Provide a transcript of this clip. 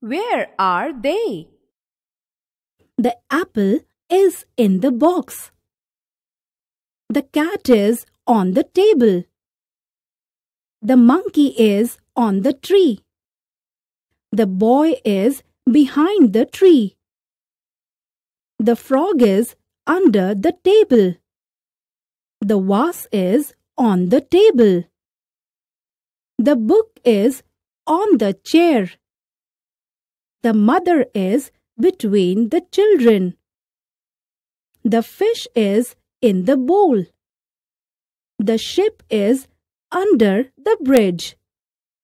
Where are they? The apple is in the box. The cat is on the table. The monkey is on the tree. The boy is behind the tree. The frog is under the table. The vase is on the table. The book is on the chair the mother is between the children. The fish is in the bowl. The ship is under the bridge.